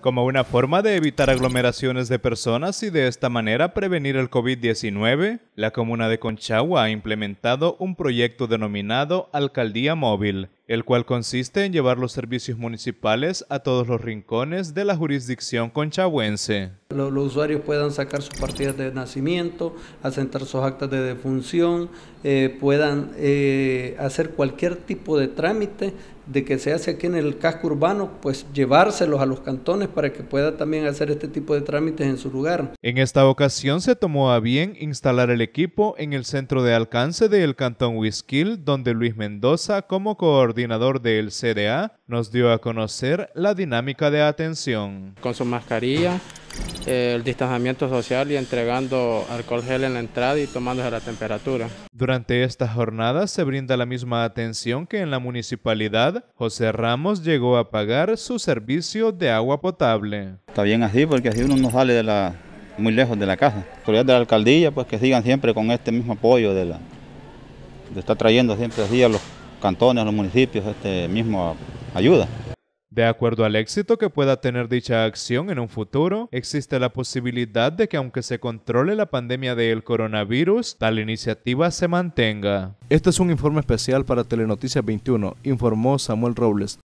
como una forma de evitar aglomeraciones de personas y de esta manera prevenir el COVID-19, la comuna de Conchagua ha implementado un proyecto denominado Alcaldía Móvil, el cual consiste en llevar los servicios municipales a todos los rincones de la jurisdicción conchagüense. Los, usuarios puedan sacar sus partidas de nacimiento, asentar sus actas de defunción, eh, puedan eh, hacer cualquier tipo de trámite de que se hace aquí en el casco urbano, pues llevárselos a los cantones para que pueda también hacer este tipo de trámites en su lugar. En esta ocasión se tomó a bien instalar el equipo en el centro de alcance del cantón Huizquil, donde Luis Mendoza, como coordinador del CDA, nos dio a conocer la dinámica de atención. Con su mascarilla, el distanciamiento social y entregando alcohol gel en la entrada y tomándose la temperatura. Durante esta jornada se brinda la misma atención que en la municipalidad. José Ramos llegó a pagar su servicio de agua potable. Está bien así porque así uno no sale de la, muy lejos de la casa. autoridad de la alcaldía pues que sigan siempre con este mismo apoyo de la de estar trayendo siempre así a los cantones, a los municipios, este mismo ayuda. De acuerdo al éxito que pueda tener dicha acción en un futuro, existe la posibilidad de que aunque se controle la pandemia del coronavirus, tal iniciativa se mantenga. Este es un informe especial para Telenoticias 21, informó Samuel Robles.